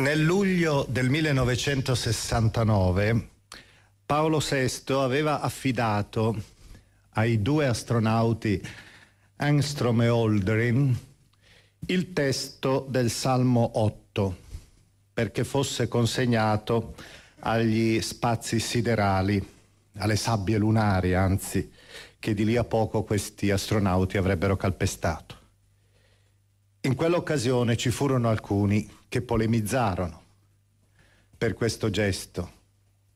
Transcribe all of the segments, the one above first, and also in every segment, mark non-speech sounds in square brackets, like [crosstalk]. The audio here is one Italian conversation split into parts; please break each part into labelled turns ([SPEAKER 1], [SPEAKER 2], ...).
[SPEAKER 1] Nel luglio del 1969 Paolo VI aveva affidato ai due astronauti Angstrom e Aldrin il testo del Salmo 8 perché fosse consegnato agli spazi siderali, alle sabbie lunari anzi, che di lì a poco questi astronauti avrebbero calpestato. In quell'occasione ci furono alcuni che polemizzarono per questo gesto.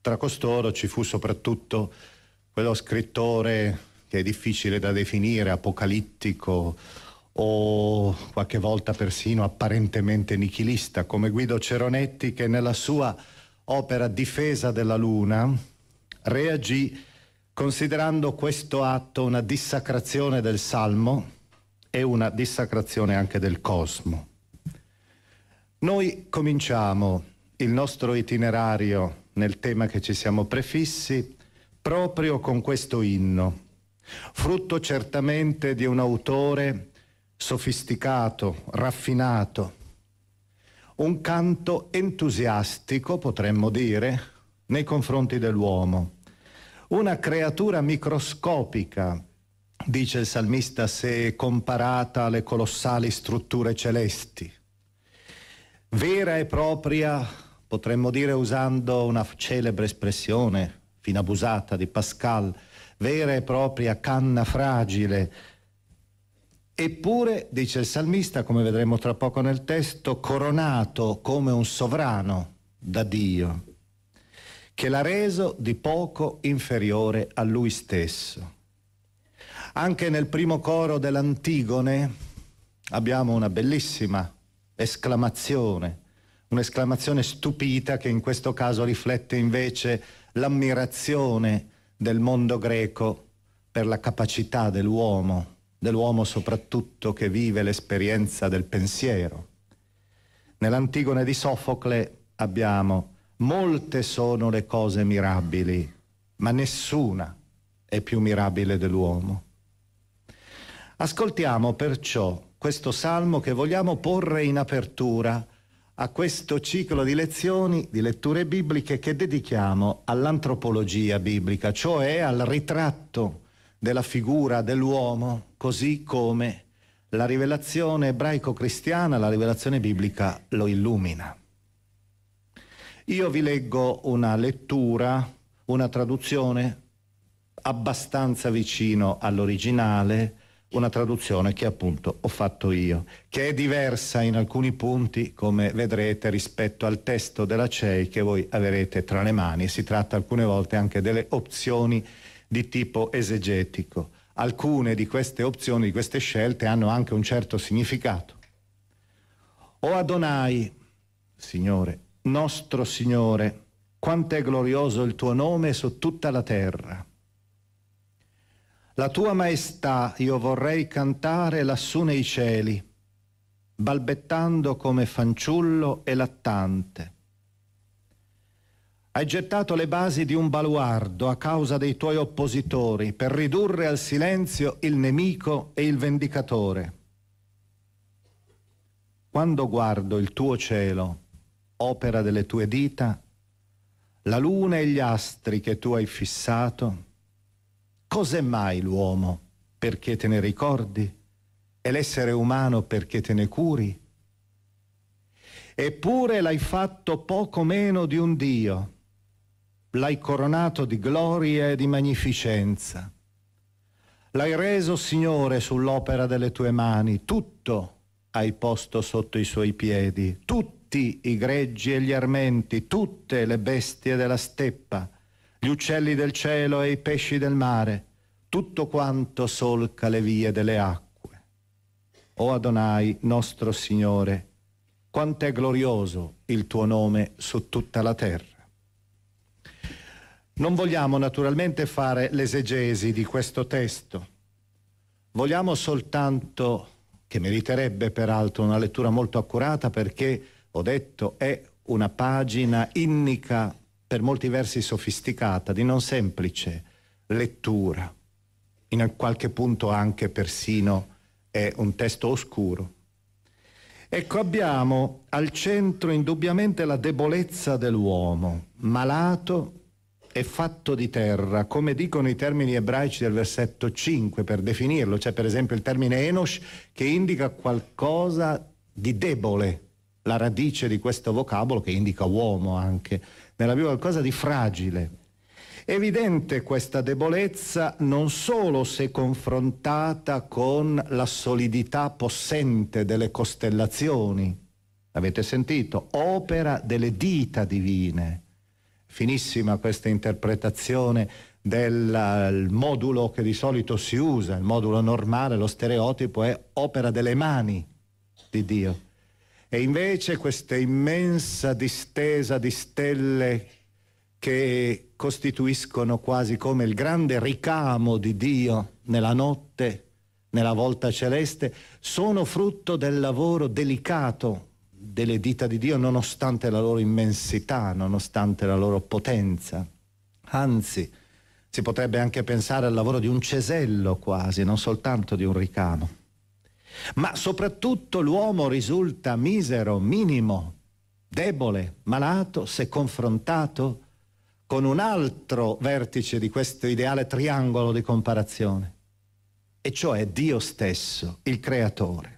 [SPEAKER 1] Tra costoro ci fu soprattutto quello scrittore che è difficile da definire, apocalittico o qualche volta persino apparentemente nichilista, come Guido Ceronetti che nella sua opera Difesa della Luna reagì considerando questo atto una dissacrazione del Salmo e una dissacrazione anche del cosmo. Noi cominciamo il nostro itinerario nel tema che ci siamo prefissi proprio con questo inno, frutto certamente di un autore sofisticato, raffinato, un canto entusiastico, potremmo dire, nei confronti dell'uomo. Una creatura microscopica, dice il salmista, se comparata alle colossali strutture celesti vera e propria, potremmo dire usando una celebre espressione fin abusata di Pascal, vera e propria canna fragile. Eppure, dice il salmista, come vedremo tra poco nel testo, coronato come un sovrano da Dio, che l'ha reso di poco inferiore a lui stesso. Anche nel primo coro dell'Antigone abbiamo una bellissima esclamazione, un'esclamazione stupita che in questo caso riflette invece l'ammirazione del mondo greco per la capacità dell'uomo, dell'uomo soprattutto che vive l'esperienza del pensiero. Nell'Antigone di Sofocle abbiamo molte sono le cose mirabili, ma nessuna è più mirabile dell'uomo. Ascoltiamo perciò questo salmo che vogliamo porre in apertura a questo ciclo di lezioni, di letture bibliche che dedichiamo all'antropologia biblica, cioè al ritratto della figura dell'uomo, così come la rivelazione ebraico-cristiana, la rivelazione biblica lo illumina. Io vi leggo una lettura, una traduzione abbastanza vicino all'originale, una traduzione che appunto ho fatto io, che è diversa in alcuni punti, come vedrete, rispetto al testo della CEI che voi avrete tra le mani. Si tratta alcune volte anche delle opzioni di tipo esegetico. Alcune di queste opzioni, di queste scelte, hanno anche un certo significato. O Adonai, Signore, nostro Signore, quanto è glorioso il tuo nome su tutta la terra la tua maestà io vorrei cantare lassù nei cieli, balbettando come fanciullo e lattante. Hai gettato le basi di un baluardo a causa dei tuoi oppositori per ridurre al silenzio il nemico e il vendicatore. Quando guardo il tuo cielo, opera delle tue dita, la luna e gli astri che tu hai fissato, Cos'è mai l'uomo perché te ne ricordi? E l'essere umano perché te ne curi? Eppure l'hai fatto poco meno di un Dio, l'hai coronato di gloria e di magnificenza. L'hai reso Signore sull'opera delle tue mani, tutto hai posto sotto i suoi piedi, tutti i greggi e gli armenti, tutte le bestie della steppa, gli uccelli del cielo e i pesci del mare, tutto quanto solca le vie delle acque. O Adonai, nostro Signore, quanto è glorioso il tuo nome su tutta la terra. Non vogliamo naturalmente fare l'esegesi di questo testo, vogliamo soltanto, che meriterebbe peraltro una lettura molto accurata perché, ho detto, è una pagina innica per molti versi sofisticata, di non semplice lettura, in qualche punto anche persino è un testo oscuro. Ecco, abbiamo al centro indubbiamente la debolezza dell'uomo, malato e fatto di terra, come dicono i termini ebraici del versetto 5 per definirlo, c'è per esempio il termine Enosh che indica qualcosa di debole, la radice di questo vocabolo che indica uomo anche nella Bibbia qualcosa di fragile. Evidente questa debolezza non solo se confrontata con la solidità possente delle costellazioni, avete sentito, opera delle dita divine. Finissima questa interpretazione del modulo che di solito si usa, il modulo normale, lo stereotipo è opera delle mani di Dio. E invece questa immensa distesa di stelle che costituiscono quasi come il grande ricamo di Dio nella notte, nella volta celeste, sono frutto del lavoro delicato delle dita di Dio nonostante la loro immensità, nonostante la loro potenza. Anzi, si potrebbe anche pensare al lavoro di un cesello quasi, non soltanto di un ricamo ma soprattutto l'uomo risulta misero, minimo, debole, malato se confrontato con un altro vertice di questo ideale triangolo di comparazione, e cioè Dio stesso, il creatore.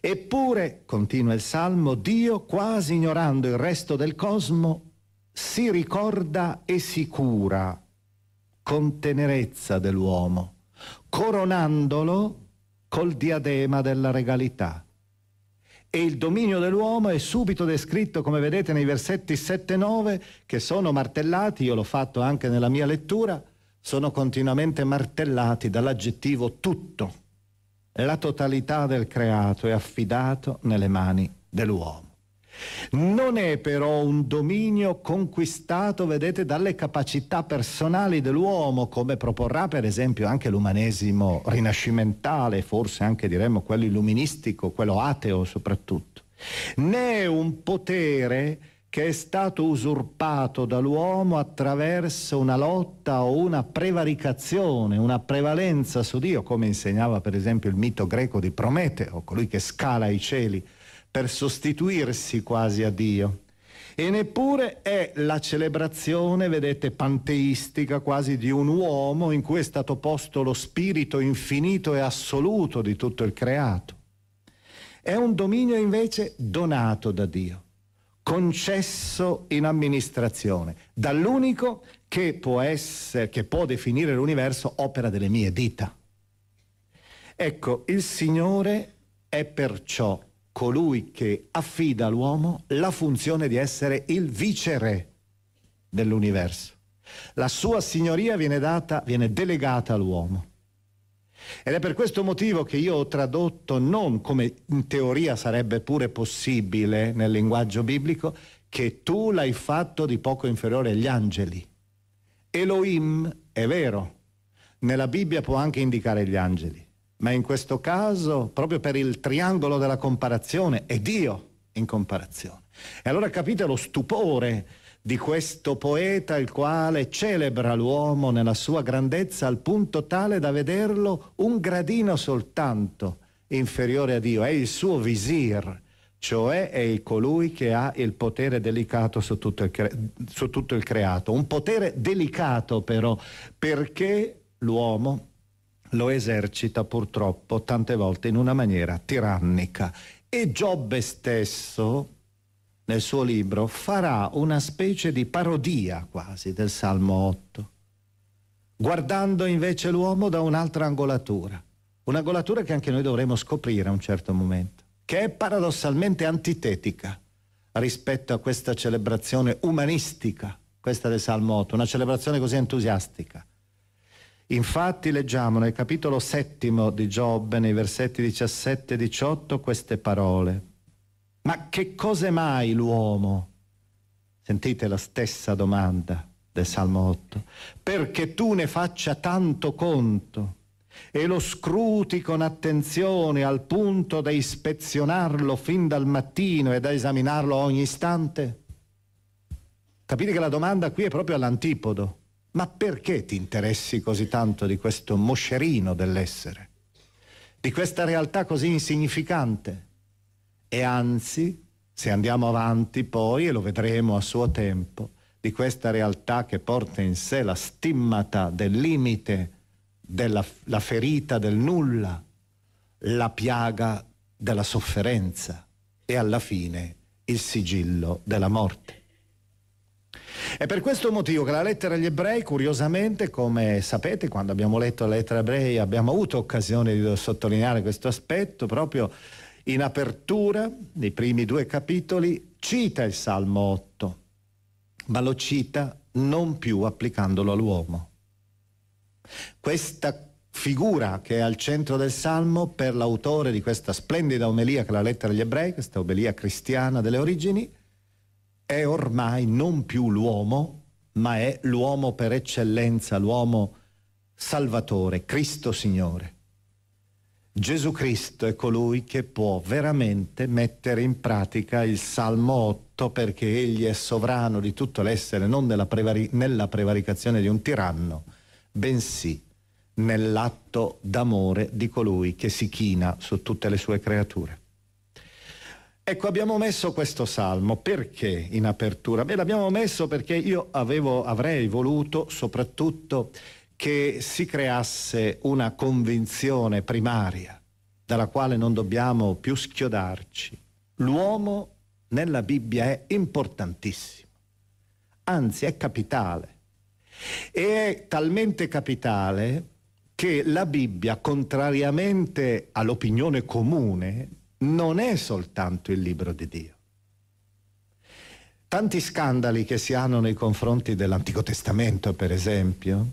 [SPEAKER 1] Eppure, continua il Salmo, Dio, quasi ignorando il resto del cosmo, si ricorda e si cura con tenerezza dell'uomo, coronandolo col diadema della regalità. E il dominio dell'uomo è subito descritto, come vedete, nei versetti 7-9, e che sono martellati, io l'ho fatto anche nella mia lettura, sono continuamente martellati dall'aggettivo tutto. La totalità del creato è affidato nelle mani dell'uomo. Non è però un dominio conquistato, vedete, dalle capacità personali dell'uomo, come proporrà per esempio anche l'umanesimo rinascimentale, forse anche diremmo quello illuministico, quello ateo soprattutto, né è un potere che è stato usurpato dall'uomo attraverso una lotta o una prevaricazione, una prevalenza su Dio, come insegnava per esempio il mito greco di Prometeo, colui che scala i cieli per sostituirsi quasi a Dio. E neppure è la celebrazione, vedete, panteistica quasi di un uomo in cui è stato posto lo spirito infinito e assoluto di tutto il creato. È un dominio invece donato da Dio, concesso in amministrazione, dall'unico che può, essere, che può definire l'universo opera delle mie dita. Ecco, il Signore è perciò colui che affida all'uomo la funzione di essere il vicere dell'universo. La sua signoria viene, data, viene delegata all'uomo. Ed è per questo motivo che io ho tradotto, non come in teoria sarebbe pure possibile nel linguaggio biblico, che tu l'hai fatto di poco inferiore agli angeli. Elohim è vero, nella Bibbia può anche indicare gli angeli ma in questo caso, proprio per il triangolo della comparazione, è Dio in comparazione. E allora capite lo stupore di questo poeta il quale celebra l'uomo nella sua grandezza al punto tale da vederlo un gradino soltanto inferiore a Dio, è il suo visir, cioè è il colui che ha il potere delicato su tutto il, cre- su tutto il creato, un potere delicato però perché l'uomo lo esercita purtroppo tante volte in una maniera tirannica. E Giobbe stesso, nel suo libro, farà una specie di parodia quasi del Salmo 8, guardando invece l'uomo da un'altra angolatura, un'angolatura che anche noi dovremo scoprire a un certo momento, che è paradossalmente antitetica rispetto a questa celebrazione umanistica, questa del Salmo 8, una celebrazione così entusiastica. Infatti leggiamo nel capitolo settimo di Giobbe, nei versetti 17 e 18, queste parole. Ma che cos'è mai l'uomo? Sentite la stessa domanda del Salmo 8. Perché tu ne faccia tanto conto e lo scruti con attenzione al punto da ispezionarlo fin dal mattino e da esaminarlo ogni istante? Capite che la domanda qui è proprio all'antipodo ma perché ti interessi così tanto di questo moscerino dell'essere, di questa realtà così insignificante? E anzi, se andiamo avanti poi, e lo vedremo a suo tempo, di questa realtà che porta in sé la stimmata del limite, della la ferita del nulla, la piaga della sofferenza e alla fine il sigillo della morte. È per questo motivo che la lettera agli ebrei, curiosamente, come sapete, quando abbiamo letto la lettera agli ebrei abbiamo avuto occasione di sottolineare questo aspetto, proprio in apertura, nei primi due capitoli, cita il Salmo 8, ma lo cita non più applicandolo all'uomo. Questa figura che è al centro del Salmo per l'autore di questa splendida omelia che è la lettera agli ebrei, questa omelia cristiana delle origini, è ormai non più l'uomo, ma è l'uomo per eccellenza, l'uomo salvatore, Cristo Signore. Gesù Cristo è colui che può veramente mettere in pratica il Salmo 8 perché egli è sovrano di tutto l'essere, non nella, prevari- nella prevaricazione di un tiranno, bensì nell'atto d'amore di colui che si china su tutte le sue creature. Ecco, abbiamo messo questo salmo perché in apertura? Beh, l'abbiamo messo perché io avevo, avrei voluto soprattutto che si creasse una convinzione primaria dalla quale non dobbiamo più schiodarci. L'uomo nella Bibbia è importantissimo, anzi è capitale. E è talmente capitale che la Bibbia, contrariamente all'opinione comune, non è soltanto il libro di Dio. Tanti scandali che si hanno nei confronti dell'Antico Testamento, per esempio,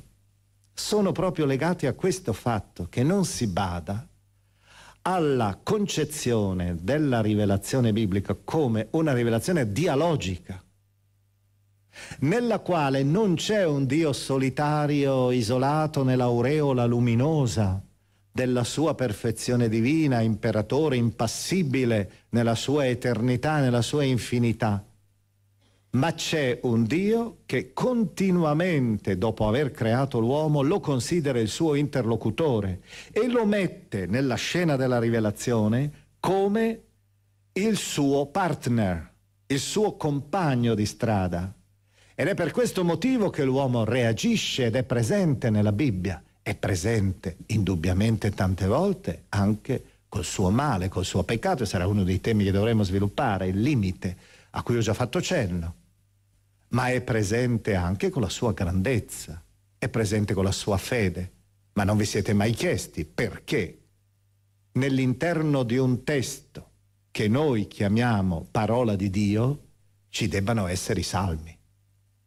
[SPEAKER 1] sono proprio legati a questo fatto che non si bada alla concezione della rivelazione biblica come una rivelazione dialogica, nella quale non c'è un Dio solitario, isolato nell'aureola luminosa, della sua perfezione divina, imperatore, impassibile nella sua eternità, nella sua infinità. Ma c'è un Dio che continuamente, dopo aver creato l'uomo, lo considera il suo interlocutore e lo mette nella scena della rivelazione come il suo partner, il suo compagno di strada. Ed è per questo motivo che l'uomo reagisce ed è presente nella Bibbia è presente indubbiamente tante volte anche col suo male, col suo peccato, e sarà uno dei temi che dovremo sviluppare, il limite a cui ho già fatto cenno, ma è presente anche con la sua grandezza, è presente con la sua fede, ma non vi siete mai chiesti perché nell'interno di un testo che noi chiamiamo parola di Dio ci debbano essere i salmi. I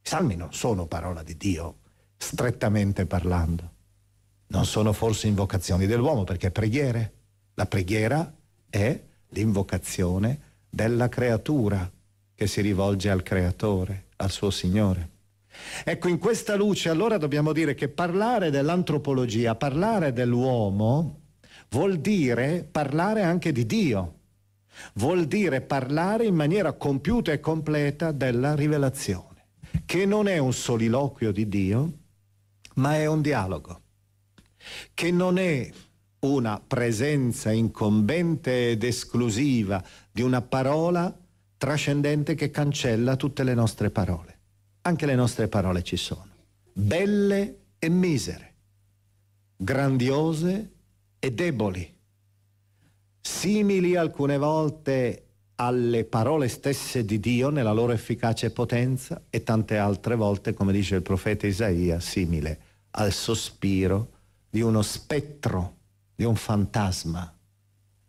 [SPEAKER 1] salmi non sono parola di Dio, strettamente parlando. Non sono forse invocazioni dell'uomo, perché preghiere. La preghiera è l'invocazione della creatura che si rivolge al creatore, al suo Signore. Ecco, in questa luce allora dobbiamo dire che parlare dell'antropologia, parlare dell'uomo, vuol dire parlare anche di Dio, vuol dire parlare in maniera compiuta e completa della rivelazione, che non è un soliloquio di Dio, ma è un dialogo che non è una presenza incombente ed esclusiva di una parola trascendente che cancella tutte le nostre parole. Anche le nostre parole ci sono, belle e misere, grandiose e deboli, simili alcune volte alle parole stesse di Dio nella loro efficace potenza e tante altre volte, come dice il profeta Isaia, simile al sospiro di uno spettro, di un fantasma,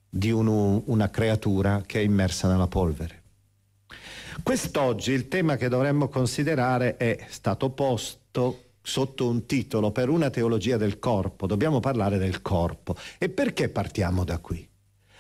[SPEAKER 1] di un, una creatura che è immersa nella polvere. Quest'oggi il tema che dovremmo considerare è stato posto sotto un titolo per una teologia del corpo, dobbiamo parlare del corpo. E perché partiamo da qui?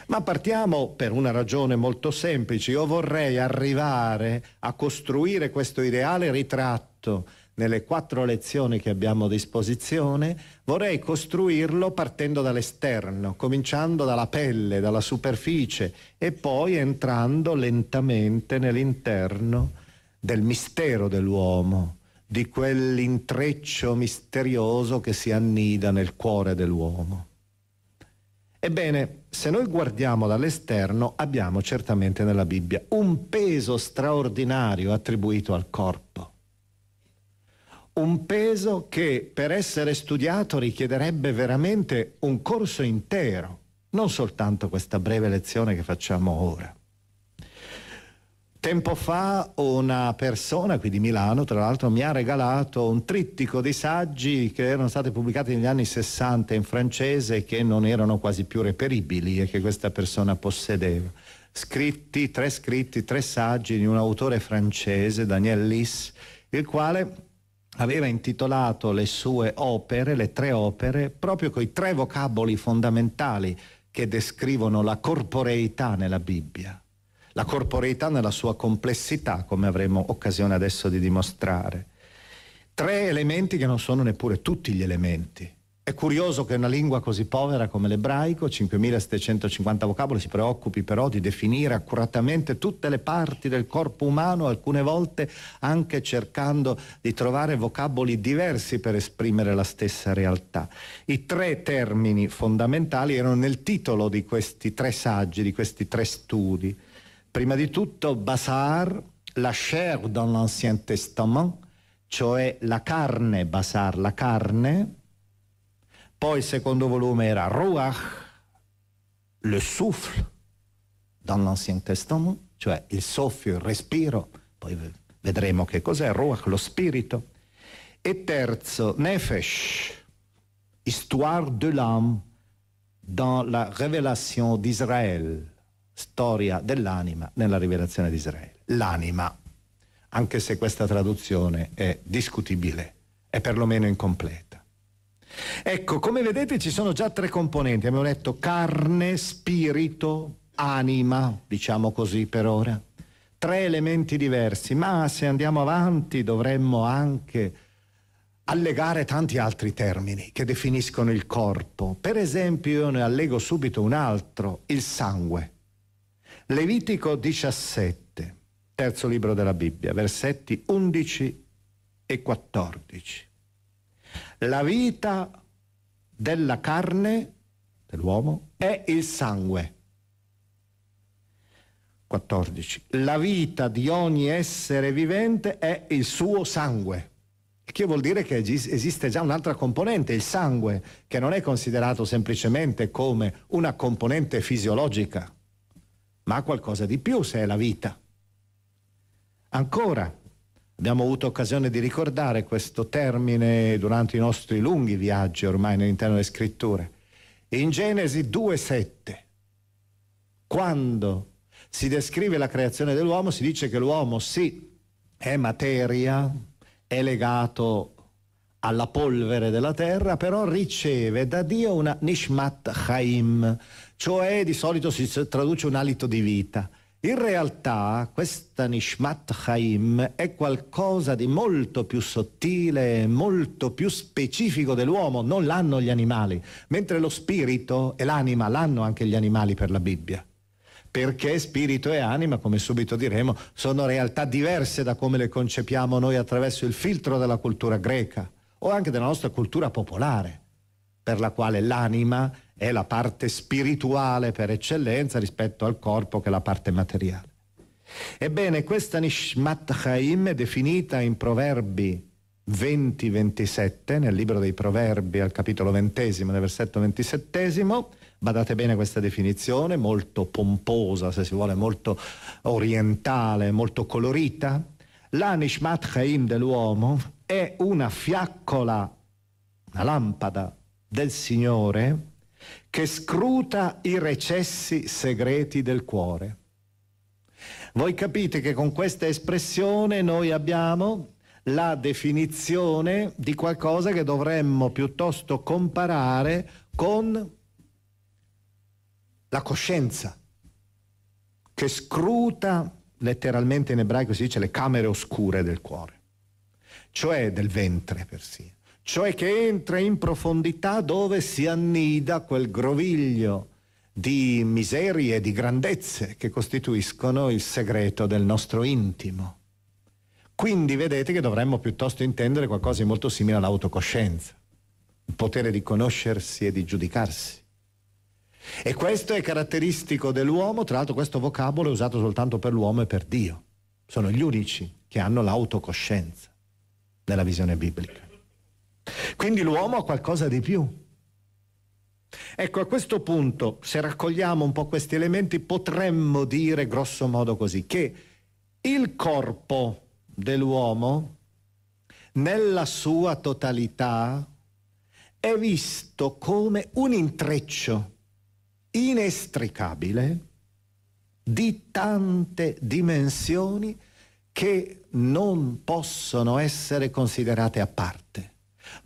[SPEAKER 1] Ma partiamo per una ragione molto semplice, io vorrei arrivare a costruire questo ideale ritratto nelle quattro lezioni che abbiamo a disposizione, vorrei costruirlo partendo dall'esterno, cominciando dalla pelle, dalla superficie e poi entrando lentamente nell'interno del mistero dell'uomo, di quell'intreccio misterioso che si annida nel cuore dell'uomo. Ebbene, se noi guardiamo dall'esterno, abbiamo certamente nella Bibbia un peso straordinario attribuito al corpo un peso che per essere studiato richiederebbe veramente un corso intero, non soltanto questa breve lezione che facciamo ora. Tempo fa una persona qui di Milano, tra l'altro, mi ha regalato un trittico di saggi che erano stati pubblicati negli anni 60 in francese e che non erano quasi più reperibili e che questa persona possedeva. Scritti, tre scritti, tre saggi di un autore francese, Daniel Lys, il quale aveva intitolato le sue opere, le tre opere, proprio coi tre vocaboli fondamentali che descrivono la corporeità nella Bibbia, la corporeità nella sua complessità, come avremo occasione adesso di dimostrare. Tre elementi che non sono neppure tutti gli elementi è curioso che una lingua così povera come l'ebraico, 5.750 vocaboli, si preoccupi però di definire accuratamente tutte le parti del corpo umano, alcune volte anche cercando di trovare vocaboli diversi per esprimere la stessa realtà. I tre termini fondamentali erano nel titolo di questi tre saggi, di questi tre studi. Prima di tutto Basar, la chair dans l'Ancien Testament, cioè la carne, Basar, la carne poi il secondo volume era Ruach, le souffle, dall'Ancien Testamento, cioè il soffio, il respiro, poi vedremo che cos'è, Ruach, lo spirito. E terzo, Nefesh, Histoire de l'âme dans la révélation d'Israël, storia dell'anima nella rivelazione di Israele. L'anima, anche se questa traduzione è discutibile, è perlomeno incompleta. Ecco, come vedete ci sono già tre componenti, abbiamo detto carne, spirito, anima, diciamo così per ora. Tre elementi diversi, ma se andiamo avanti dovremmo anche allegare tanti altri termini che definiscono il corpo. Per esempio io ne allego subito un altro, il sangue. Levitico 17, terzo libro della Bibbia, versetti 11 e 14. La vita della carne, dell'uomo, è il sangue. 14. La vita di ogni essere vivente è il suo sangue. Che vuol dire che esiste già un'altra componente, il sangue, che non è considerato semplicemente come una componente fisiologica, ma qualcosa di più se è la vita. Ancora, Abbiamo avuto occasione di ricordare questo termine durante i nostri lunghi viaggi ormai all'interno delle scritture. In Genesi 2.7, quando si descrive la creazione dell'uomo, si dice che l'uomo sì, è materia, è legato alla polvere della terra, però riceve da Dio una nishmat chaim, cioè di solito si traduce un alito di vita. In realtà questa Nishmat Chaim è qualcosa di molto più sottile, molto più specifico dell'uomo, non l'hanno gli animali, mentre lo spirito e l'anima l'hanno anche gli animali per la Bibbia. Perché spirito e anima, come subito diremo, sono realtà diverse da come le concepiamo noi attraverso il filtro della cultura greca o anche della nostra cultura popolare, per la quale l'anima è è la parte spirituale per eccellenza rispetto al corpo che è la parte materiale. Ebbene, questa Nishmat Chaim è definita in Proverbi 20-27, nel libro dei Proverbi al capitolo ventesimo, nel versetto ventisettesimo, Badate bene questa definizione, molto pomposa, se si vuole, molto orientale, molto colorita. La Nishmat Chaim dell'uomo è una fiaccola, una lampada del Signore che scruta i recessi segreti del cuore. Voi capite che con questa espressione noi abbiamo la definizione di qualcosa che dovremmo piuttosto comparare con la coscienza, che scruta, letteralmente in ebraico si dice, le camere oscure del cuore, cioè del ventre persino cioè che entra in profondità dove si annida quel groviglio di miserie e di grandezze che costituiscono il segreto del nostro intimo. Quindi vedete che dovremmo piuttosto intendere qualcosa di molto simile all'autocoscienza, il potere di conoscersi e di giudicarsi. E questo è caratteristico dell'uomo, tra l'altro questo vocabolo è usato soltanto per l'uomo e per Dio. Sono gli unici che hanno l'autocoscienza nella visione biblica. Quindi l'uomo ha qualcosa di più. Ecco, a questo punto, se raccogliamo un po' questi elementi, potremmo dire grosso modo così, che il corpo dell'uomo, nella sua totalità, è visto come un intreccio inestricabile di tante dimensioni che non possono essere considerate a parte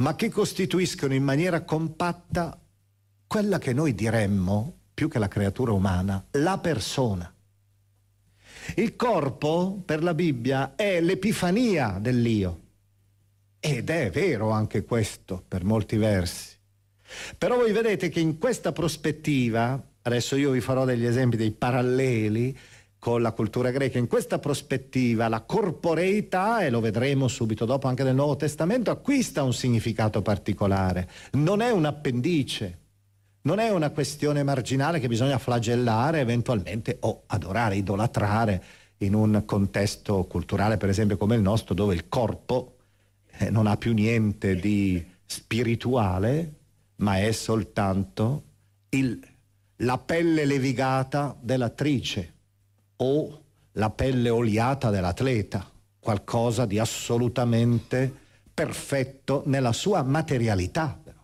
[SPEAKER 1] ma che costituiscono in maniera compatta quella che noi diremmo, più che la creatura umana, la persona. Il corpo, per la Bibbia, è l'epifania dell'io. Ed è vero anche questo, per molti versi. Però voi vedete che in questa prospettiva, adesso io vi farò degli esempi, dei paralleli, con la cultura greca. In questa prospettiva la corporeità, e lo vedremo subito dopo anche nel Nuovo Testamento, acquista un significato particolare. Non è un appendice, non è una questione marginale che bisogna flagellare eventualmente o adorare, idolatrare in un contesto culturale, per esempio come il nostro, dove il corpo eh, non ha più niente di spirituale, ma è soltanto il, la pelle levigata dell'attrice o la pelle oliata dell'atleta, qualcosa di assolutamente perfetto nella sua materialità. Però.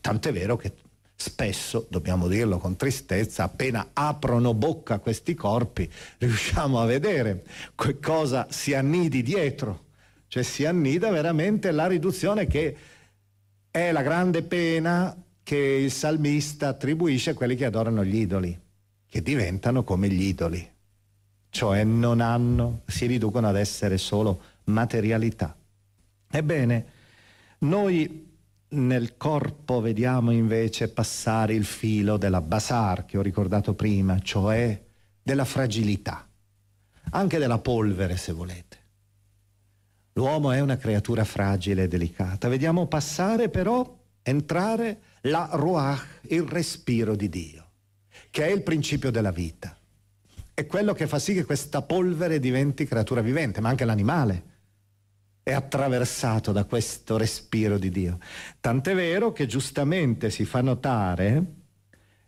[SPEAKER 1] Tant'è vero che spesso, dobbiamo dirlo con tristezza, appena aprono bocca questi corpi, riusciamo a vedere che cosa si annidi dietro. Cioè si annida veramente la riduzione che è la grande pena che il salmista attribuisce a quelli che adorano gli idoli, che diventano come gli idoli cioè non hanno, si riducono ad essere solo materialità. Ebbene, noi nel corpo vediamo invece passare il filo della basar che ho ricordato prima, cioè della fragilità, anche della polvere se volete. L'uomo è una creatura fragile e delicata. Vediamo passare però, entrare la ruach, il respiro di Dio, che è il principio della vita è quello che fa sì che questa polvere diventi creatura vivente, ma anche l'animale è attraversato da questo respiro di Dio. Tant'è vero che giustamente si fa notare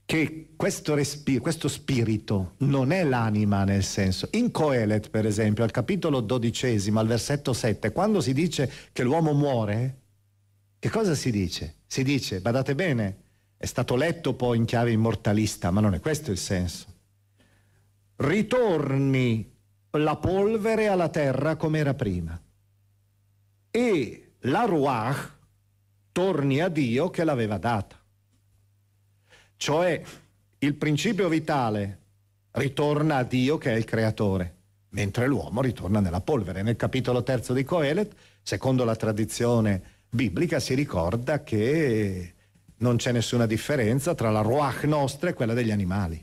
[SPEAKER 1] che questo, respiro, questo spirito non è l'anima nel senso. In Coelet, per esempio, al capitolo dodicesimo, al versetto 7, quando si dice che l'uomo muore, che cosa si dice? Si dice, badate bene, è stato letto poi in chiave immortalista, ma non è questo il senso ritorni la polvere alla terra come era prima e la ruach torni a Dio che l'aveva data. Cioè il principio vitale ritorna a Dio che è il creatore, mentre l'uomo ritorna nella polvere. Nel capitolo terzo di Coelet, secondo la tradizione biblica, si ricorda che non c'è nessuna differenza tra la ruach nostra e quella degli animali,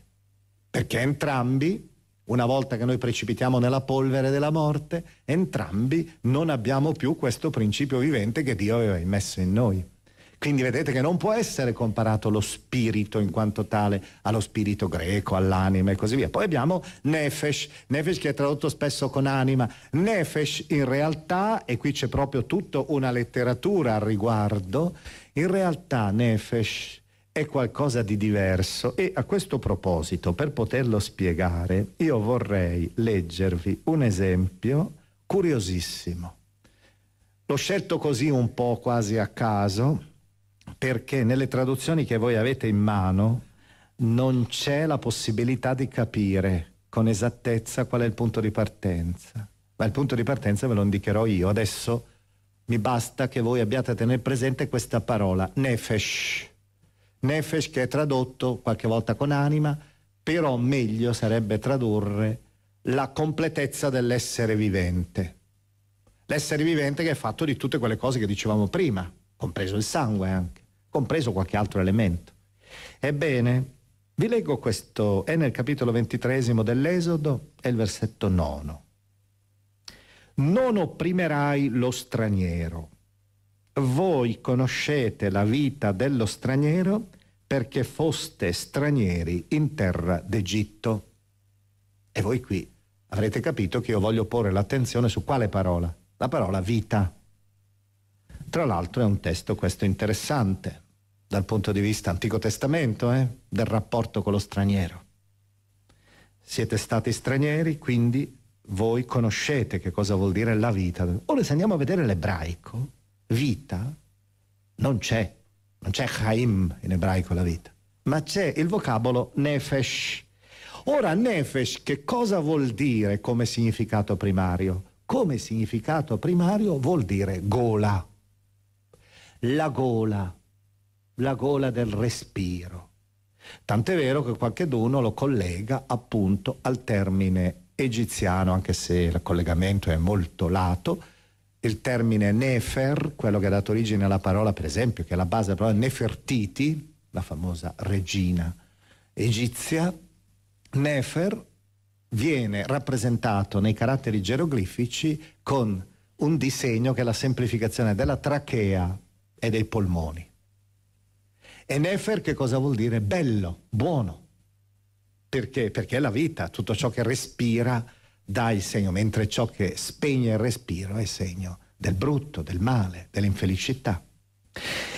[SPEAKER 1] perché entrambi una volta che noi precipitiamo nella polvere della morte, entrambi non abbiamo più questo principio vivente che Dio aveva immesso in noi. Quindi vedete che non può essere comparato lo spirito in quanto tale allo spirito greco, all'anima e così via. Poi abbiamo nefesh, nefesh che è tradotto spesso con anima. Nefesh in realtà, e qui c'è proprio tutta una letteratura al riguardo, in realtà nefesh è qualcosa di diverso e a questo proposito, per poterlo spiegare, io vorrei leggervi un esempio curiosissimo. L'ho scelto così un po' quasi a caso perché nelle traduzioni che voi avete in mano non c'è la possibilità di capire con esattezza qual è il punto di partenza. Ma il punto di partenza ve lo indicherò io. Adesso mi basta che voi abbiate a tenere presente questa parola, nefesh. Nefesh che è tradotto qualche volta con anima, però meglio sarebbe tradurre la completezza dell'essere vivente. L'essere vivente che è fatto di tutte quelle cose che dicevamo prima, compreso il sangue anche, compreso qualche altro elemento. Ebbene, vi leggo questo, è nel capitolo ventitresimo dell'Esodo, è il versetto nono. Non opprimerai lo straniero voi conoscete la vita dello straniero perché foste stranieri in terra d'Egitto. E voi qui avrete capito che io voglio porre l'attenzione su quale parola? La parola vita. Tra l'altro è un testo questo interessante dal punto di vista Antico Testamento, eh? del rapporto con lo straniero. Siete stati stranieri, quindi voi conoscete che cosa vuol dire la vita. Ora se andiamo a vedere l'ebraico, vita non c'è, non c'è Chaim in ebraico la vita, ma c'è il vocabolo Nefesh. Ora Nefesh che cosa vuol dire come significato primario? Come significato primario vuol dire gola, la gola, la gola del respiro. Tant'è vero che qualcheduno lo collega appunto al termine egiziano, anche se il collegamento è molto lato, il termine Nefer, quello che ha dato origine alla parola, per esempio, che è la base della parola Nefertiti, la famosa regina egizia, Nefer viene rappresentato nei caratteri geroglifici con un disegno che è la semplificazione della trachea e dei polmoni. E Nefer che cosa vuol dire? Bello, buono. Perché? Perché è la vita, tutto ciò che respira dà il segno, mentre ciò che spegne il respiro è segno del brutto, del male, dell'infelicità.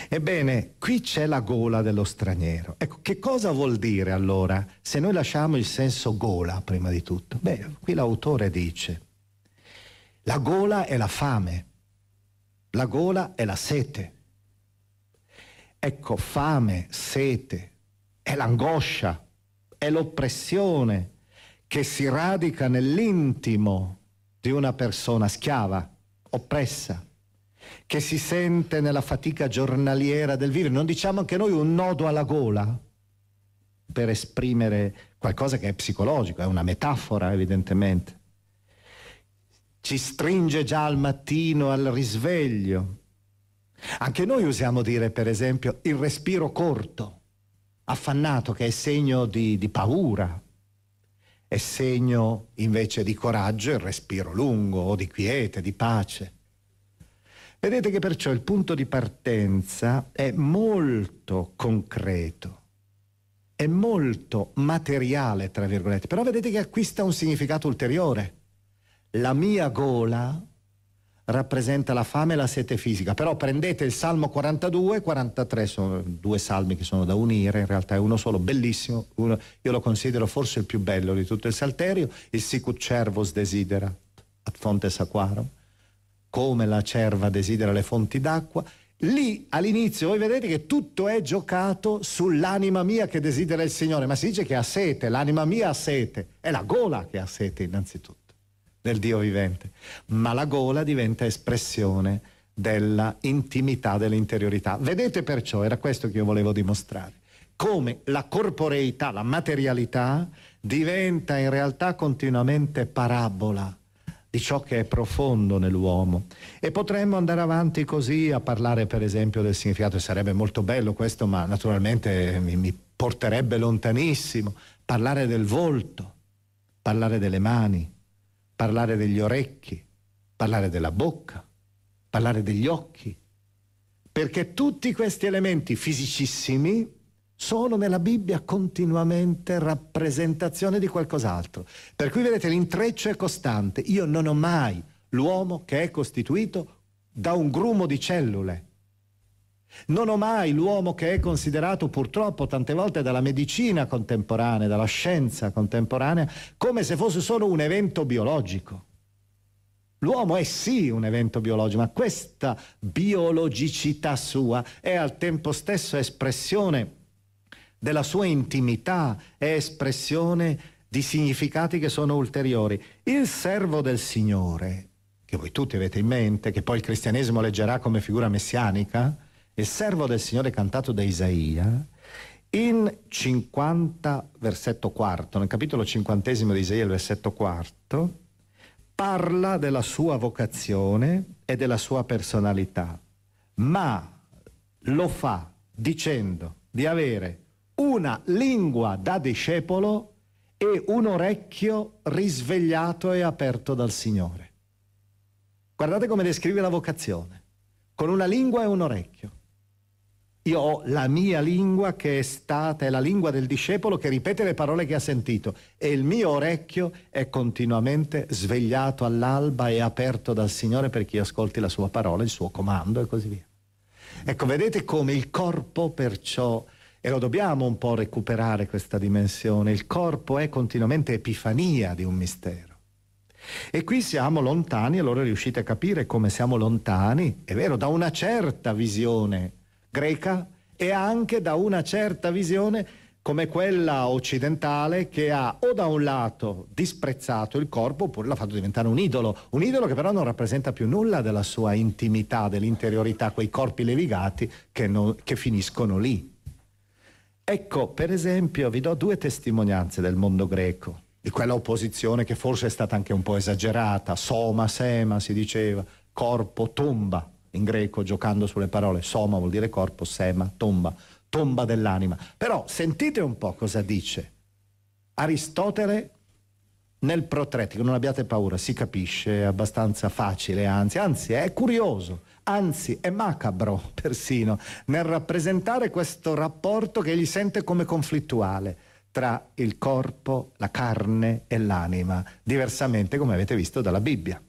[SPEAKER 1] Ebbene, qui c'è la gola dello straniero. Ecco, che cosa vuol dire allora se noi lasciamo il senso gola prima di tutto? Beh, qui l'autore dice, la gola è la fame, la gola è la sete. Ecco, fame, sete, è l'angoscia, è l'oppressione, che si radica nell'intimo di una persona schiava, oppressa, che si sente nella fatica giornaliera del vivere. Non diciamo anche noi un nodo alla gola per esprimere qualcosa che è psicologico, è una metafora evidentemente. Ci stringe già al mattino, al risveglio. Anche noi usiamo dire, per esempio, il respiro corto, affannato, che è segno di, di paura, è segno invece di coraggio il respiro lungo o di quiete, di pace. Vedete che perciò il punto di partenza è molto concreto, è molto materiale, tra virgolette, però vedete che acquista un significato ulteriore. La mia gola rappresenta la fame e la sete fisica, però prendete il Salmo 42 e 43, sono due salmi che sono da unire, in realtà è uno solo, bellissimo, uno, io lo considero forse il più bello di tutto il Salterio, il sicut cervos desidera ad fontes aquarum, come la cerva desidera le fonti d'acqua, lì all'inizio voi vedete che tutto è giocato sull'anima mia che desidera il Signore, ma si dice che ha sete, l'anima mia ha sete, è la gola che ha sete innanzitutto del Dio vivente, ma la gola diventa espressione della intimità, dell'interiorità. Vedete perciò, era questo che io volevo dimostrare, come la corporeità, la materialità diventa in realtà continuamente parabola di ciò che è profondo nell'uomo. E potremmo andare avanti così a parlare per esempio del significato, e sarebbe molto bello questo, ma naturalmente mi, mi porterebbe lontanissimo, parlare del volto, parlare delle mani, parlare degli orecchi, parlare della bocca, parlare degli occhi, perché tutti questi elementi fisicissimi sono nella Bibbia continuamente rappresentazione di qualcos'altro. Per cui vedete l'intreccio è costante. Io non ho mai l'uomo che è costituito da un grumo di cellule non ho mai l'uomo che è considerato purtroppo tante volte dalla medicina contemporanea, dalla scienza contemporanea, come se fosse solo un evento biologico. L'uomo è sì un evento biologico, ma questa biologicità sua è al tempo stesso espressione della sua intimità, è espressione di significati che sono ulteriori. Il servo del Signore, che voi tutti avete in mente, che poi il cristianesimo leggerà come figura messianica, il servo del Signore cantato da Isaia, in 50, versetto quarto, nel capitolo cinquantesimo di Isaia, il versetto quarto, parla della sua vocazione e della sua personalità, ma lo fa dicendo di avere una lingua da discepolo e un orecchio risvegliato e aperto dal Signore. Guardate come descrive la vocazione, con una lingua e un orecchio. Io ho la mia lingua che è stata, è la lingua del discepolo che ripete le parole che ha sentito e il mio orecchio è continuamente svegliato all'alba e aperto dal Signore per chi ascolti la sua parola, il suo comando e così via. Ecco, vedete come il corpo perciò, e lo dobbiamo un po' recuperare questa dimensione, il corpo è continuamente epifania di un mistero. E qui siamo lontani, allora riuscite a capire come siamo lontani, è vero, da una certa visione greca e anche da una certa visione come quella occidentale che ha o da un lato disprezzato il corpo oppure l'ha fatto diventare un idolo, un idolo che però non rappresenta più nulla della sua intimità, dell'interiorità, quei corpi levigati che, non, che finiscono lì. Ecco, per esempio, vi do due testimonianze del mondo greco, di quella opposizione che forse è stata anche un po' esagerata, soma, sema si diceva, corpo, tomba in greco, giocando sulle parole, soma vuol dire corpo, sema, tomba, tomba dell'anima. Però sentite un po' cosa dice Aristotele nel protretico, non abbiate paura, si capisce, è abbastanza facile, anzi, anzi è curioso, anzi è macabro [laughs] persino nel rappresentare questo rapporto che egli sente come conflittuale tra il corpo, la carne e l'anima, diversamente come avete visto dalla Bibbia.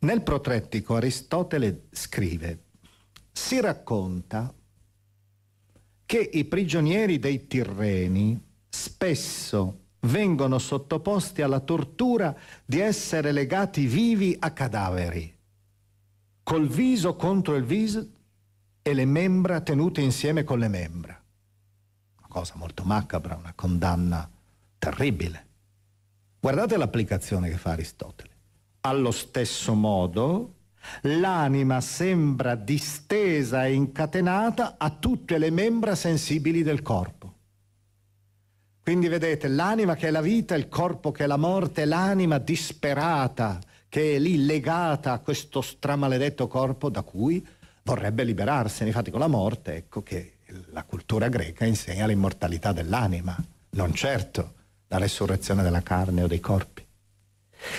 [SPEAKER 1] Nel protrettico Aristotele scrive, si racconta che i prigionieri dei Tirreni spesso vengono sottoposti alla tortura di essere legati vivi a cadaveri, col viso contro il viso e le membra tenute insieme con le membra. Una cosa molto macabra, una condanna terribile. Guardate l'applicazione che fa Aristotele. Allo stesso modo, l'anima sembra distesa e incatenata a tutte le membra sensibili del corpo. Quindi vedete, l'anima che è la vita, il corpo che è la morte, l'anima disperata che è lì legata a questo stramaledetto corpo da cui vorrebbe liberarsene. Infatti con la morte, ecco che la cultura greca insegna l'immortalità dell'anima, non certo la resurrezione della carne o dei corpi.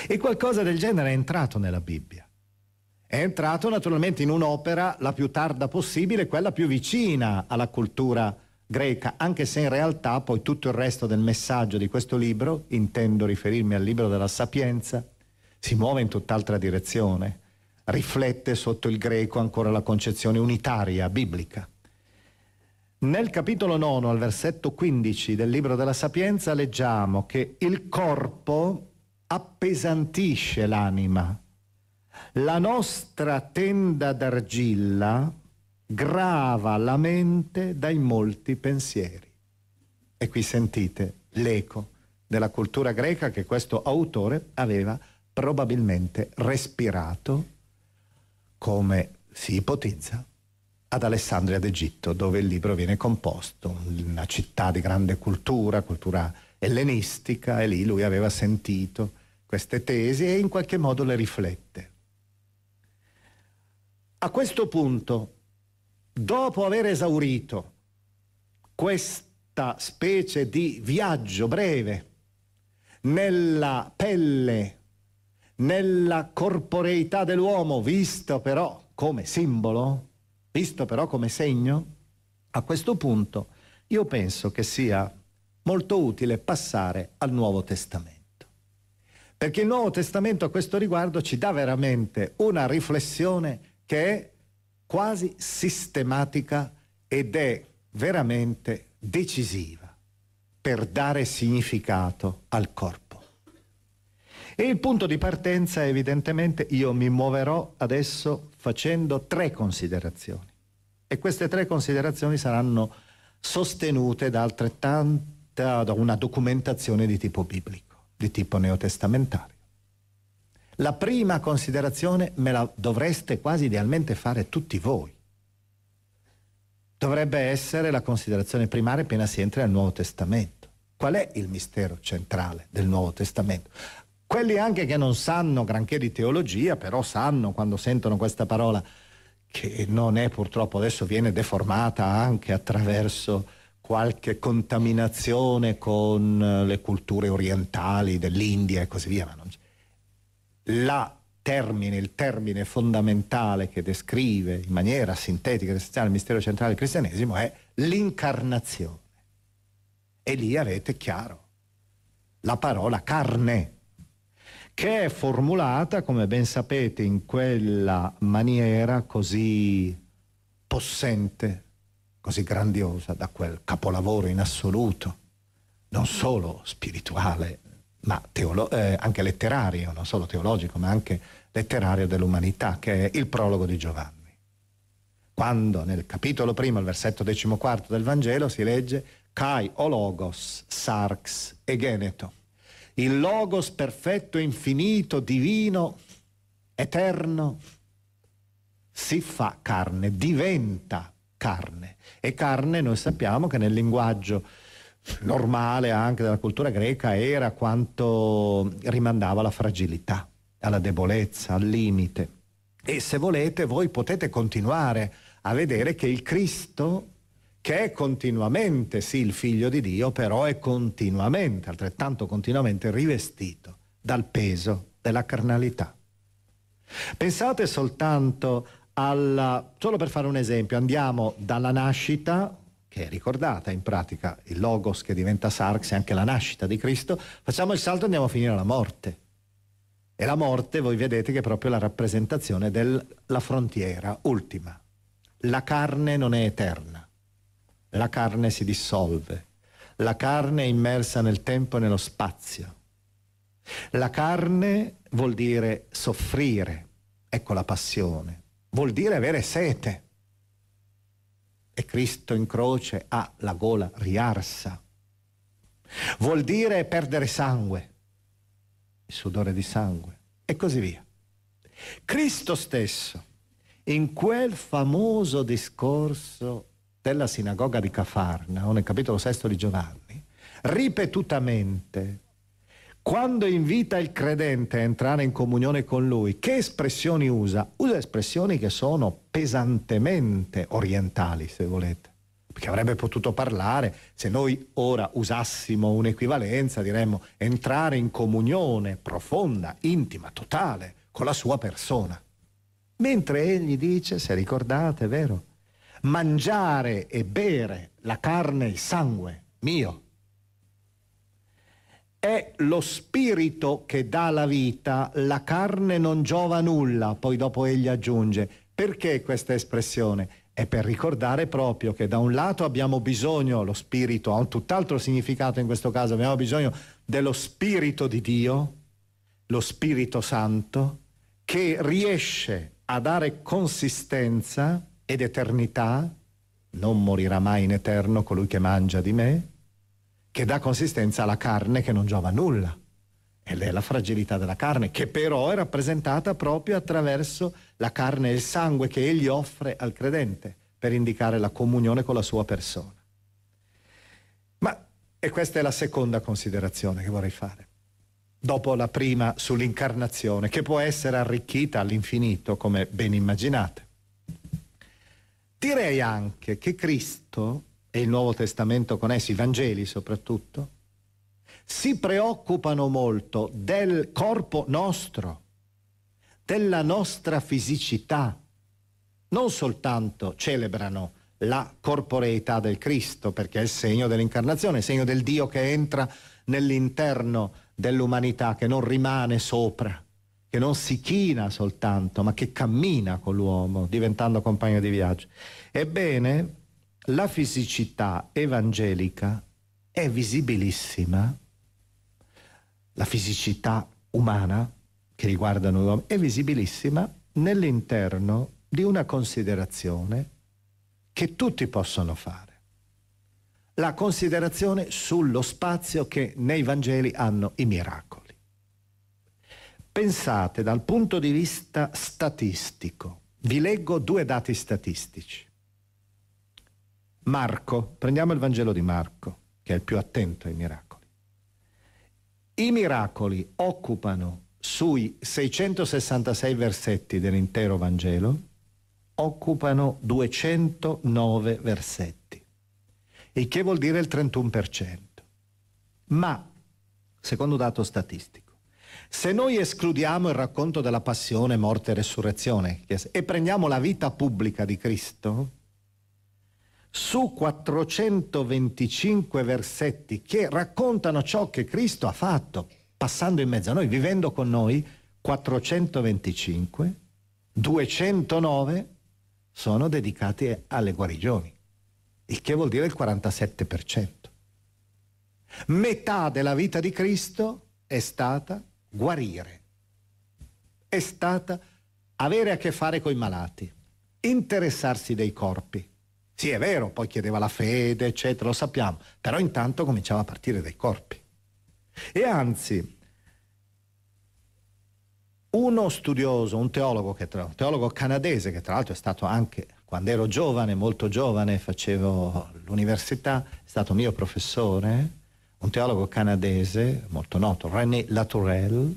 [SPEAKER 1] E qualcosa del genere è entrato nella Bibbia. È entrato naturalmente in un'opera la più tarda possibile, quella più vicina alla cultura greca, anche se in realtà poi tutto il resto del messaggio di questo libro, intendo riferirmi al libro della Sapienza, si muove in tutt'altra direzione, riflette sotto il greco ancora la concezione unitaria biblica. Nel capitolo 9, al versetto 15 del libro della Sapienza, leggiamo che il corpo appesantisce l'anima. La nostra tenda d'argilla grava la mente dai molti pensieri. E qui sentite l'eco della cultura greca che questo autore aveva probabilmente respirato, come si ipotizza, ad Alessandria d'Egitto, dove il libro viene composto, una città di grande cultura, cultura ellenistica, e lì lui aveva sentito queste tesi e in qualche modo le riflette. A questo punto, dopo aver esaurito questa specie di viaggio breve nella pelle, nella corporeità dell'uomo, visto però come simbolo, visto però come segno, a questo punto io penso che sia molto utile passare al Nuovo Testamento. Perché il Nuovo Testamento a questo riguardo ci dà veramente una riflessione che è quasi sistematica ed è veramente decisiva per dare significato al corpo. E il punto di partenza, evidentemente, io mi muoverò adesso facendo tre considerazioni. E queste tre considerazioni saranno sostenute da altrettanta, da una documentazione di tipo biblico di tipo neotestamentario. La prima considerazione me la dovreste quasi idealmente fare tutti voi. Dovrebbe essere la considerazione primaria appena si entra nel Nuovo Testamento. Qual è il mistero centrale del Nuovo Testamento? Quelli anche che non sanno granché di teologia, però sanno quando sentono questa parola che non è purtroppo adesso viene deformata anche attraverso qualche contaminazione con eh, le culture orientali dell'India e così via. La termine, il termine fondamentale che descrive in maniera sintetica e essenziale il mistero centrale del cristianesimo è l'incarnazione. E lì avete chiaro la parola carne, che è formulata, come ben sapete, in quella maniera così possente, così grandiosa da quel capolavoro in assoluto, non solo spirituale, ma teolo- eh, anche letterario, non solo teologico, ma anche letterario dell'umanità, che è il prologo di Giovanni. Quando nel capitolo primo, al versetto decimoquarto del Vangelo, si legge Kai o Logos, Sarx e Geneto, il Logos perfetto, infinito, divino, eterno, si fa carne, diventa carne e carne noi sappiamo che nel linguaggio normale anche della cultura greca era quanto rimandava alla fragilità, alla debolezza, al limite. E se volete voi potete continuare a vedere che il Cristo, che è continuamente, sì, il figlio di Dio, però è continuamente, altrettanto continuamente rivestito dal peso della carnalità. Pensate soltanto alla, solo per fare un esempio, andiamo dalla nascita, che è ricordata in pratica, il logos che diventa sarx e anche la nascita di Cristo, facciamo il salto e andiamo a finire alla morte. E la morte, voi vedete, che è proprio la rappresentazione della frontiera ultima. La carne non è eterna, la carne si dissolve, la carne è immersa nel tempo e nello spazio. La carne vuol dire soffrire, ecco la passione, vuol dire avere sete. E Cristo in croce ha la gola riarsa. Vuol dire perdere sangue, il sudore di sangue, e così via. Cristo stesso, in quel famoso discorso della sinagoga di Cafarnao, nel capitolo sesto di Giovanni, ripetutamente quando invita il credente a entrare in comunione con lui, che espressioni usa? Usa espressioni che sono pesantemente orientali, se volete perché avrebbe potuto parlare, se noi ora usassimo un'equivalenza, diremmo entrare in comunione profonda, intima, totale con la sua persona. Mentre egli dice, se ricordate, vero, mangiare e bere la carne e il sangue mio è lo spirito che dà la vita, la carne non giova nulla, poi dopo egli aggiunge. Perché questa espressione? È per ricordare proprio che da un lato abbiamo bisogno, lo spirito ha un tutt'altro significato in questo caso, abbiamo bisogno dello spirito di Dio, lo Spirito Santo, che riesce a dare consistenza ed eternità, non morirà mai in eterno colui che mangia di me, che dà consistenza alla carne che non giova a nulla. Ed è la fragilità della carne, che però è rappresentata proprio attraverso la carne e il sangue che egli offre al credente per indicare la comunione con la sua persona. Ma, e questa è la seconda considerazione che vorrei fare, dopo la prima sull'incarnazione, che può essere arricchita all'infinito, come ben immaginate. Direi anche che Cristo e il Nuovo Testamento con essi, i Vangeli soprattutto, si preoccupano molto del corpo nostro, della nostra fisicità. Non soltanto celebrano la corporeità del Cristo, perché è il segno dell'incarnazione, il segno del Dio che entra nell'interno dell'umanità, che non rimane sopra, che non si china soltanto, ma che cammina con l'uomo, diventando compagno di viaggio. Ebbene, la fisicità evangelica è visibilissima, la fisicità umana che riguarda l'uomo è visibilissima nell'interno di una considerazione che tutti possono fare. La considerazione sullo spazio che nei Vangeli hanno i miracoli. Pensate dal punto di vista statistico, vi leggo due dati statistici. Marco, prendiamo il Vangelo di Marco, che è il più attento ai miracoli. I miracoli occupano sui 666 versetti dell'intero Vangelo, occupano 209 versetti, il che vuol dire il 31%. Ma, secondo dato statistico, se noi escludiamo il racconto della passione, morte e resurrezione e prendiamo la vita pubblica di Cristo, su 425 versetti che raccontano ciò che Cristo ha fatto, passando in mezzo a noi, vivendo con noi, 425, 209 sono dedicati alle guarigioni, il che vuol dire il 47%. Metà della vita di Cristo è stata guarire, è stata avere a che fare con i malati, interessarsi dei corpi, sì, è vero, poi chiedeva la fede, eccetera, lo sappiamo, però intanto cominciava a partire dai corpi. E anzi, uno studioso, un teologo, tra, un teologo canadese, che tra l'altro è stato anche, quando ero giovane, molto giovane, facevo l'università, è stato mio professore, un teologo canadese molto noto, René Latourelle,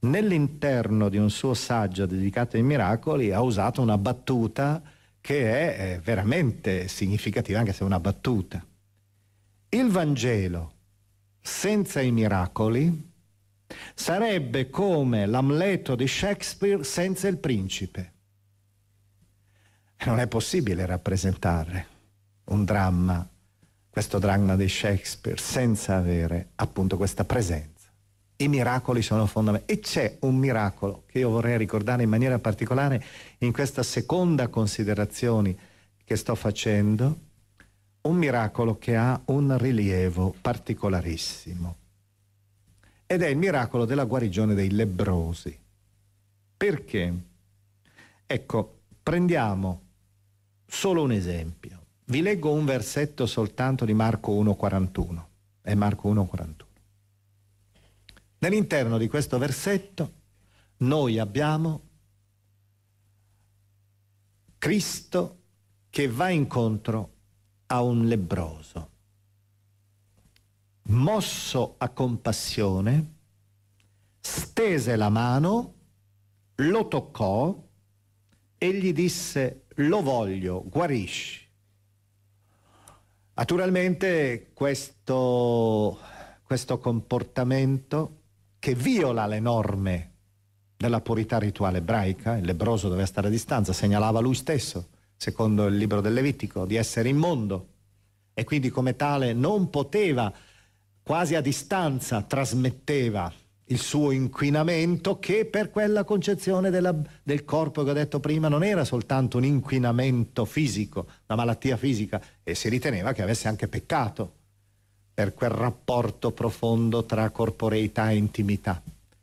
[SPEAKER 1] nell'interno di un suo saggio dedicato ai miracoli ha usato una battuta che è eh, veramente significativa, anche se è una battuta. Il Vangelo senza i miracoli sarebbe come l'Amleto di Shakespeare senza il principe. Non è possibile rappresentare un dramma, questo dramma di Shakespeare, senza avere appunto questa presenza. I miracoli sono fondamentali. E c'è un miracolo che io vorrei ricordare in maniera particolare in questa seconda considerazione che sto facendo, un miracolo che ha un rilievo particolarissimo. Ed è il miracolo della guarigione dei lebrosi. Perché? Ecco, prendiamo solo un esempio. Vi leggo un versetto soltanto di Marco 1,41. È Marco 1,41. Nell'interno di questo versetto noi abbiamo Cristo che va incontro a un lebbroso. Mosso a compassione, stese la mano, lo toccò e gli disse lo voglio, guarisci. Naturalmente questo, questo comportamento che viola le norme della purità rituale ebraica, il lebroso doveva stare a distanza, segnalava lui stesso, secondo il libro del Levitico, di essere immondo e quindi come tale non poteva, quasi a distanza, trasmetteva il suo inquinamento che per quella concezione della, del corpo che ho detto prima non era soltanto un inquinamento fisico, una malattia fisica e si riteneva che avesse anche peccato per quel rapporto profondo tra corporeità e intimità.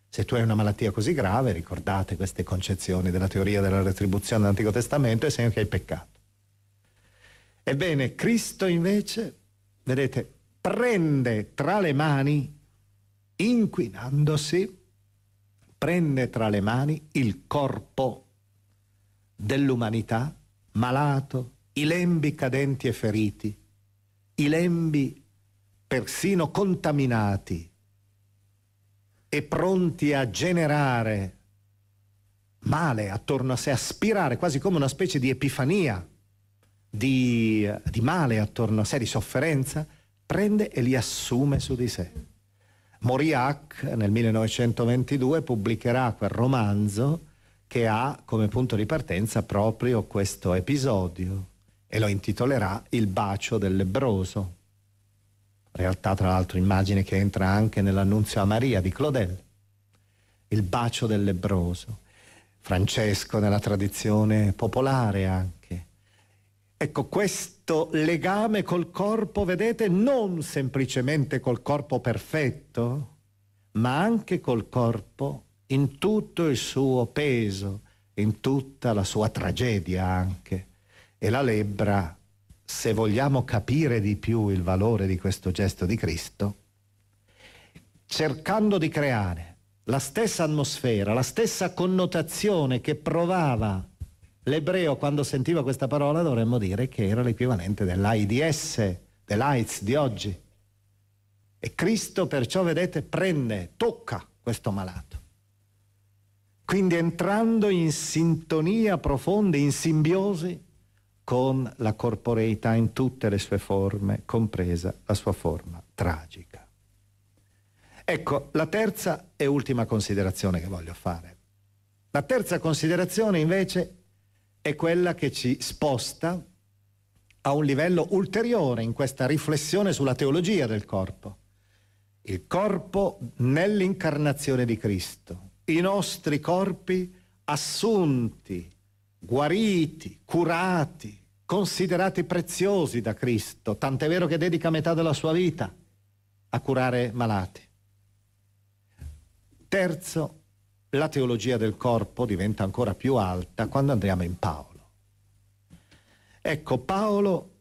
[SPEAKER 1] Se tu hai una malattia così grave, ricordate queste concezioni della teoria della retribuzione dell'Antico Testamento, è segno che hai peccato. Ebbene, Cristo invece, vedete, prende tra le mani, inquinandosi, prende tra le mani il corpo dell'umanità malato, i lembi cadenti e feriti, i lembi persino contaminati e pronti a generare male attorno a sé, aspirare quasi come una specie di epifania di, di male attorno a sé, di sofferenza, prende e li assume su di sé. Mauriac nel 1922 pubblicherà quel romanzo che ha come punto di partenza proprio questo episodio e lo intitolerà Il bacio del lebroso realtà tra l'altro immagine che entra anche nell'annunzio a Maria di Claudel, il bacio del lebroso, Francesco nella tradizione popolare anche. Ecco, questo legame col corpo, vedete, non semplicemente col corpo perfetto, ma anche col corpo in tutto il suo peso, in tutta la sua tragedia anche. E la lebbra se vogliamo capire di più il valore di questo gesto di Cristo, cercando di creare la stessa atmosfera, la stessa connotazione che provava l'ebreo quando sentiva questa parola, dovremmo dire che era l'equivalente dell'AIDS, dell'AIDS di oggi. E Cristo perciò, vedete, prende, tocca questo malato. Quindi entrando in sintonia profonda, in simbiosi con la corporeità in tutte le sue forme, compresa la sua forma tragica. Ecco, la terza e ultima considerazione che voglio fare. La terza considerazione invece è quella che ci sposta a un livello ulteriore in questa riflessione sulla teologia del corpo. Il corpo nell'incarnazione di Cristo, i nostri corpi assunti guariti, curati, considerati preziosi da Cristo, tant'è vero che dedica metà della sua vita a curare malati. Terzo, la teologia del corpo diventa ancora più alta quando andiamo in Paolo. Ecco, Paolo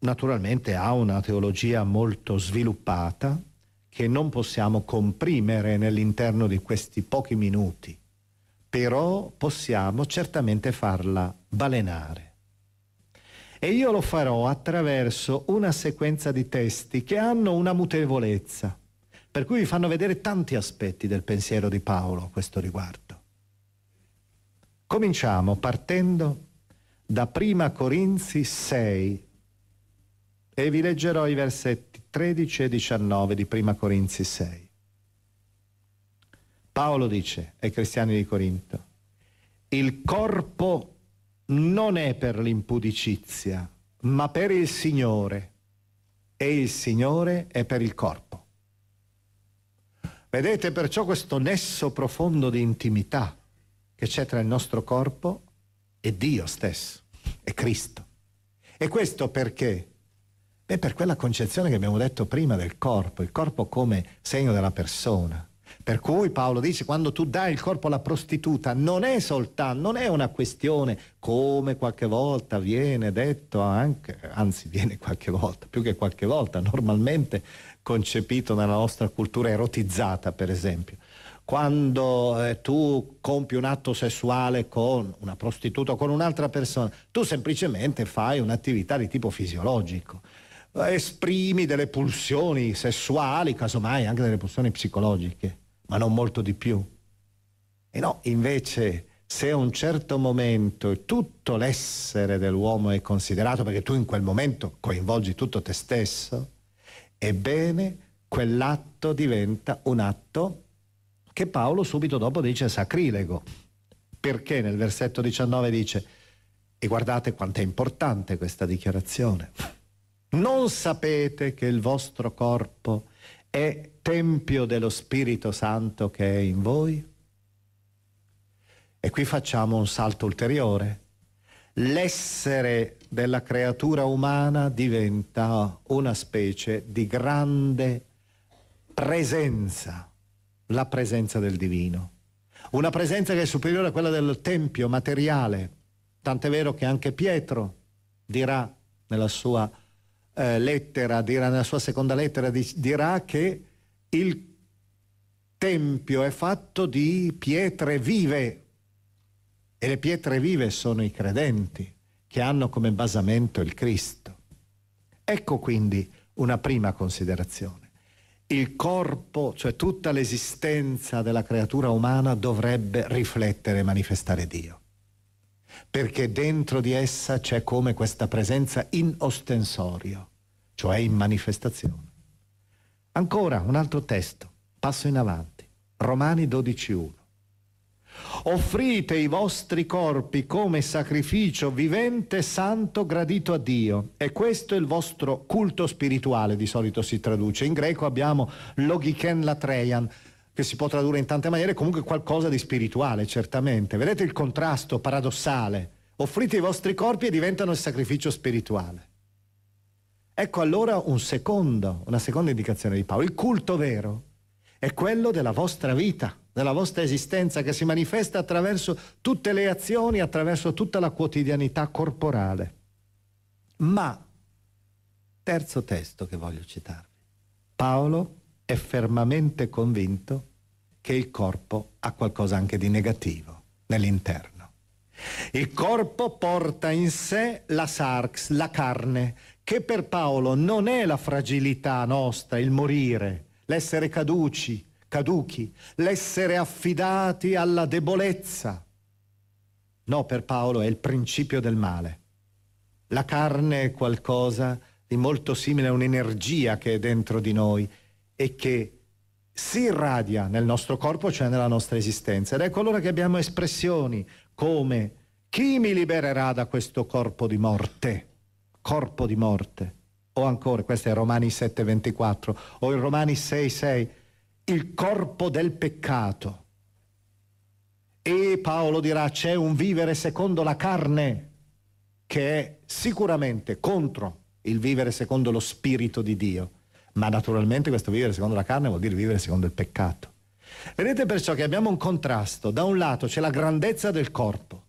[SPEAKER 1] naturalmente ha una teologia molto sviluppata che non possiamo comprimere nell'interno di questi pochi minuti però possiamo certamente farla balenare. E io lo farò attraverso una sequenza di testi che hanno una mutevolezza, per cui vi fanno vedere tanti aspetti del pensiero di Paolo a questo riguardo. Cominciamo partendo da Prima Corinzi 6 e vi leggerò i versetti 13 e 19 di Prima Corinzi 6. Paolo dice ai cristiani di Corinto, il corpo non è per l'impudicizia, ma per il Signore, e il Signore è per il corpo. Vedete perciò questo nesso profondo di intimità che c'è tra il nostro corpo e Dio stesso, e Cristo. E questo perché? Beh, per quella concezione che abbiamo detto prima del corpo, il corpo come segno della persona. Per cui Paolo dice, quando tu dai il corpo alla prostituta, non è soltanto, non è una questione, come qualche volta viene detto anche, anzi viene qualche volta, più che qualche volta, normalmente concepito nella nostra cultura erotizzata, per esempio. Quando eh, tu compi un atto sessuale con una prostituta o con un'altra persona, tu semplicemente fai un'attività di tipo fisiologico esprimi delle pulsioni sessuali, casomai anche delle pulsioni psicologiche ma non molto di più. E no, invece, se a un certo momento tutto l'essere dell'uomo è considerato, perché tu in quel momento coinvolgi tutto te stesso, ebbene quell'atto diventa un atto che Paolo subito dopo dice sacrilego, perché nel versetto 19 dice, e guardate quanto è importante questa dichiarazione, non sapete che il vostro corpo è è tempio dello Spirito Santo che è in voi? E qui facciamo un salto ulteriore. L'essere della creatura umana diventa una specie di grande presenza, la presenza del divino. Una presenza che è superiore a quella del tempio materiale. Tant'è vero che anche Pietro dirà nella sua eh, lettera, dirà, nella sua seconda lettera, dirà che il tempio è fatto di pietre vive e le pietre vive sono i credenti che hanno come basamento il Cristo. Ecco quindi una prima considerazione. Il corpo, cioè tutta l'esistenza della creatura umana dovrebbe riflettere e manifestare Dio, perché dentro di essa c'è come questa presenza in ostensorio cioè in manifestazione. Ancora un altro testo, passo in avanti, Romani 12.1. Offrite i vostri corpi come sacrificio vivente, santo, gradito a Dio. E questo è il vostro culto spirituale, di solito si traduce. In greco abbiamo logiken latreian, che si può tradurre in tante maniere, comunque qualcosa di spirituale, certamente. Vedete il contrasto paradossale. Offrite i vostri corpi e diventano il sacrificio spirituale. Ecco allora un secondo, una seconda indicazione di Paolo. Il culto vero è quello della vostra vita, della vostra esistenza che si manifesta attraverso tutte le azioni, attraverso tutta la quotidianità corporale. Ma, terzo testo che voglio citarvi, Paolo è fermamente convinto che il corpo ha qualcosa anche di negativo nell'interno. Il corpo porta in sé la sarx, la carne, che per Paolo non è la fragilità nostra, il morire, l'essere caduci, caduchi, l'essere affidati alla debolezza. No, per Paolo è il principio del male. La carne è qualcosa di molto simile a un'energia che è dentro di noi e che si irradia nel nostro corpo, cioè nella nostra esistenza. Ed ecco allora che abbiamo espressioni come chi mi libererà da questo corpo di morte? corpo di morte, o ancora, questo è Romani 7:24, o in Romani 6:6, il corpo del peccato. E Paolo dirà c'è un vivere secondo la carne che è sicuramente contro il vivere secondo lo spirito di Dio, ma naturalmente questo vivere secondo la carne vuol dire vivere secondo il peccato. Vedete perciò che abbiamo un contrasto, da un lato c'è la grandezza del corpo,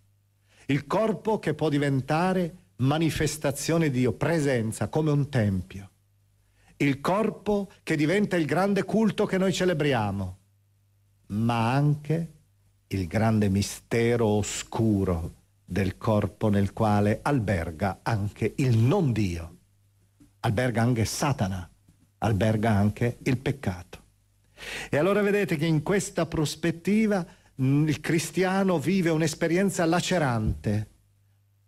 [SPEAKER 1] il corpo che può diventare manifestazione di Dio, presenza come un tempio. Il corpo che diventa il grande culto che noi celebriamo, ma anche il grande mistero oscuro del corpo nel quale alberga anche il non Dio, alberga anche Satana, alberga anche il peccato. E allora vedete che in questa prospettiva mm, il cristiano vive un'esperienza lacerante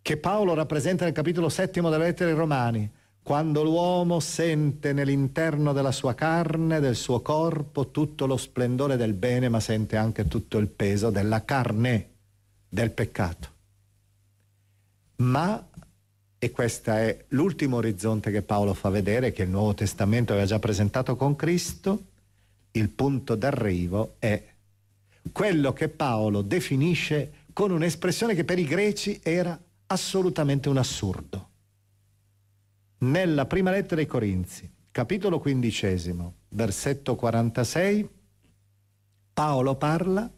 [SPEAKER 1] che Paolo rappresenta nel capitolo settimo delle lettere ai Romani, quando l'uomo sente nell'interno della sua carne, del suo corpo, tutto lo splendore del bene, ma sente anche tutto il peso della carne, del peccato. Ma, e questo è l'ultimo orizzonte che Paolo fa vedere, che il Nuovo Testamento aveva già presentato con Cristo, il punto d'arrivo è quello che Paolo definisce con un'espressione che per i greci era assolutamente un assurdo. Nella prima lettera ai Corinzi, capitolo quindicesimo, versetto 46, Paolo parla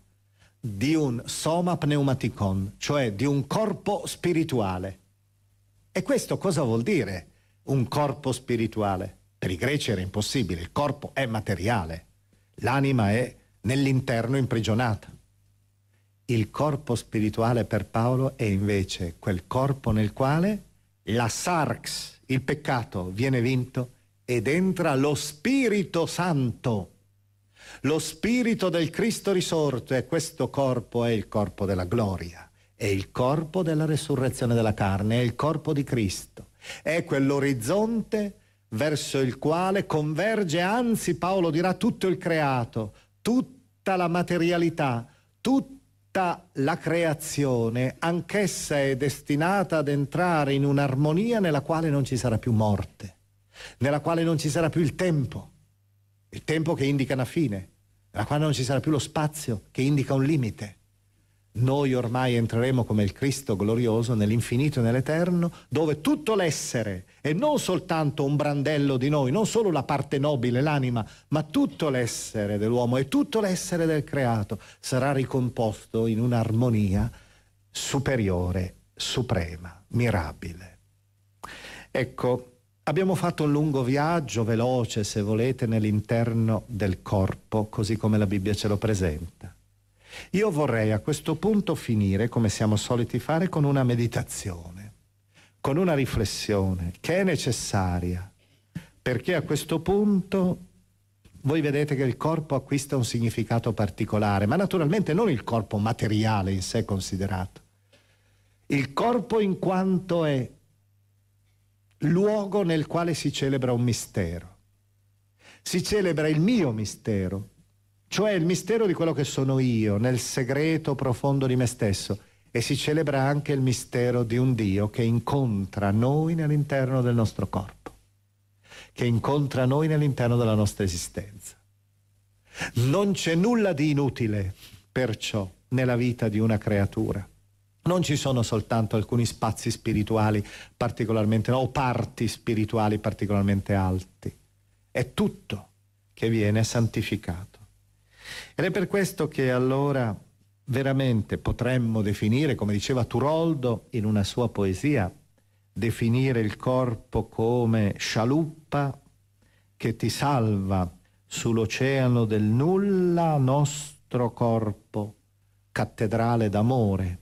[SPEAKER 1] di un soma pneumaticon, cioè di un corpo spirituale. E questo cosa vuol dire un corpo spirituale? Per i greci era impossibile, il corpo è materiale, l'anima è nell'interno imprigionata. Il corpo spirituale per Paolo è invece quel corpo nel quale la sarx, il peccato, viene vinto ed entra lo Spirito Santo. Lo Spirito del Cristo risorto e questo corpo è il corpo della gloria, è il corpo della resurrezione della carne, è il corpo di Cristo, è quell'orizzonte verso il quale converge, anzi Paolo dirà, tutto il creato, tutta la materialità, tutta tutta la creazione anch'essa è destinata ad entrare in un'armonia nella quale non ci sarà più morte, nella quale non ci sarà più il tempo, il tempo che indica una fine, nella quale non ci sarà più lo spazio che indica un limite noi ormai entreremo come il Cristo glorioso nell'infinito e nell'eterno, dove tutto l'essere, e non soltanto un brandello di noi, non solo la parte nobile, l'anima, ma tutto l'essere dell'uomo e tutto l'essere del creato sarà ricomposto in un'armonia superiore, suprema, mirabile. Ecco, abbiamo fatto un lungo viaggio, veloce se volete, nell'interno del corpo, così come la Bibbia ce lo presenta io vorrei a questo punto finire, come siamo soliti fare, con una meditazione, con una riflessione che è necessaria, perché a questo punto voi vedete che il corpo acquista un significato particolare, ma naturalmente non il corpo materiale in sé considerato, il corpo in quanto è luogo nel quale si celebra un mistero. Si celebra il mio mistero, cioè il mistero di quello che sono io, nel segreto profondo di me stesso. E si celebra anche il mistero di un Dio che incontra noi all'interno del nostro corpo, che incontra noi all'interno della nostra esistenza. Non c'è nulla di inutile, perciò, nella vita di una creatura. Non ci sono soltanto alcuni spazi spirituali particolarmente, o parti spirituali particolarmente alti. È tutto che viene santificato. Ed è per questo che allora veramente potremmo definire, come diceva Turoldo in una sua poesia, definire il corpo come scialuppa che ti salva sull'oceano del nulla nostro corpo, cattedrale d'amore,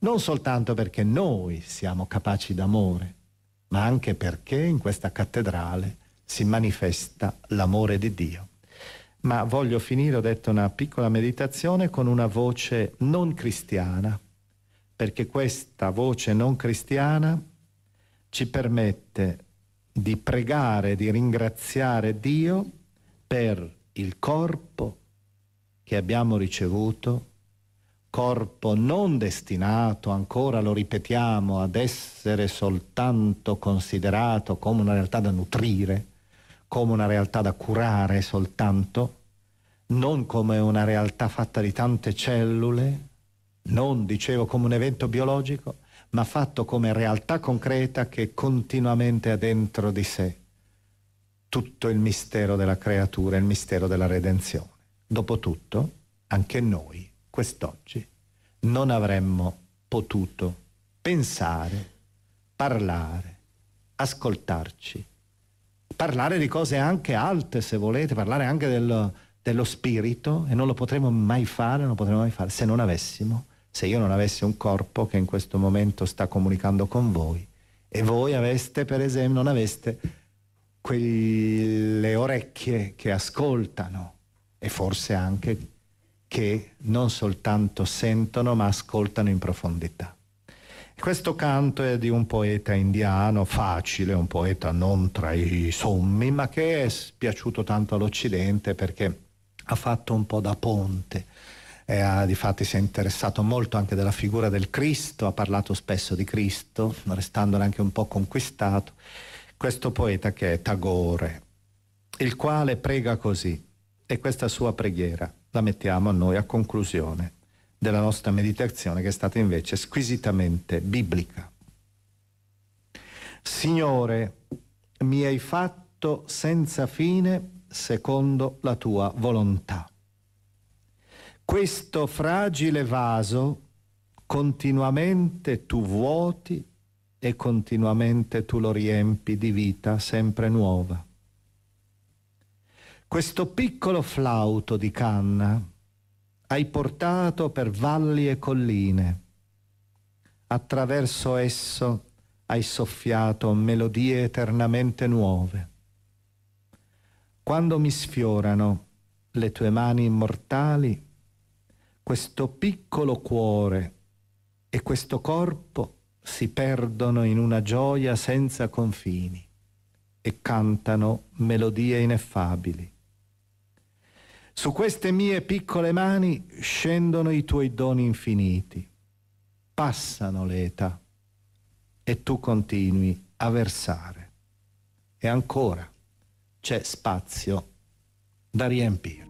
[SPEAKER 1] non soltanto perché noi siamo capaci d'amore, ma anche perché in questa cattedrale si manifesta l'amore di Dio ma voglio finire, ho detto, una piccola meditazione con una voce non cristiana, perché questa voce non cristiana ci permette di pregare, di ringraziare Dio per il corpo che abbiamo ricevuto, corpo non destinato, ancora lo ripetiamo, ad essere soltanto considerato come una realtà da nutrire, come una realtà da curare soltanto, non come una realtà fatta di tante cellule, non dicevo come un evento biologico, ma fatto come realtà concreta che continuamente ha dentro di sé tutto il mistero della creatura, il mistero della redenzione. Dopotutto, anche noi, quest'oggi, non avremmo potuto pensare, parlare, ascoltarci, parlare di cose anche alte, se volete, parlare anche del dello spirito e non lo potremmo mai fare, non lo potremmo mai fare se non avessimo, se io non avessi un corpo che in questo momento sta comunicando con voi e voi aveste, per esempio, non aveste quelle orecchie che ascoltano e forse anche che non soltanto sentono ma ascoltano in profondità. Questo canto è di un poeta indiano facile, un poeta non tra i sommi, ma che è piaciuto tanto all'Occidente perché ha fatto un po' da ponte. Eh, ha, difatti si è interessato molto anche della figura del Cristo, ha parlato spesso di Cristo, restandone anche un po' conquistato. Questo poeta che è Tagore, il quale prega così, e questa sua preghiera la mettiamo a noi a conclusione della nostra meditazione che è stata invece squisitamente biblica. Signore, mi hai fatto senza fine secondo la tua volontà. Questo fragile vaso continuamente tu vuoti e continuamente tu lo riempi di vita sempre nuova. Questo piccolo flauto di canna hai portato per valli e colline. Attraverso esso hai soffiato melodie eternamente nuove quando mi sfiorano le tue mani immortali, questo piccolo cuore e questo corpo si perdono in una gioia senza confini e cantano melodie ineffabili. Su queste mie piccole mani scendono i tuoi doni infiniti, passano l'età e tu continui a versare. E ancora c'è spazio da riempire.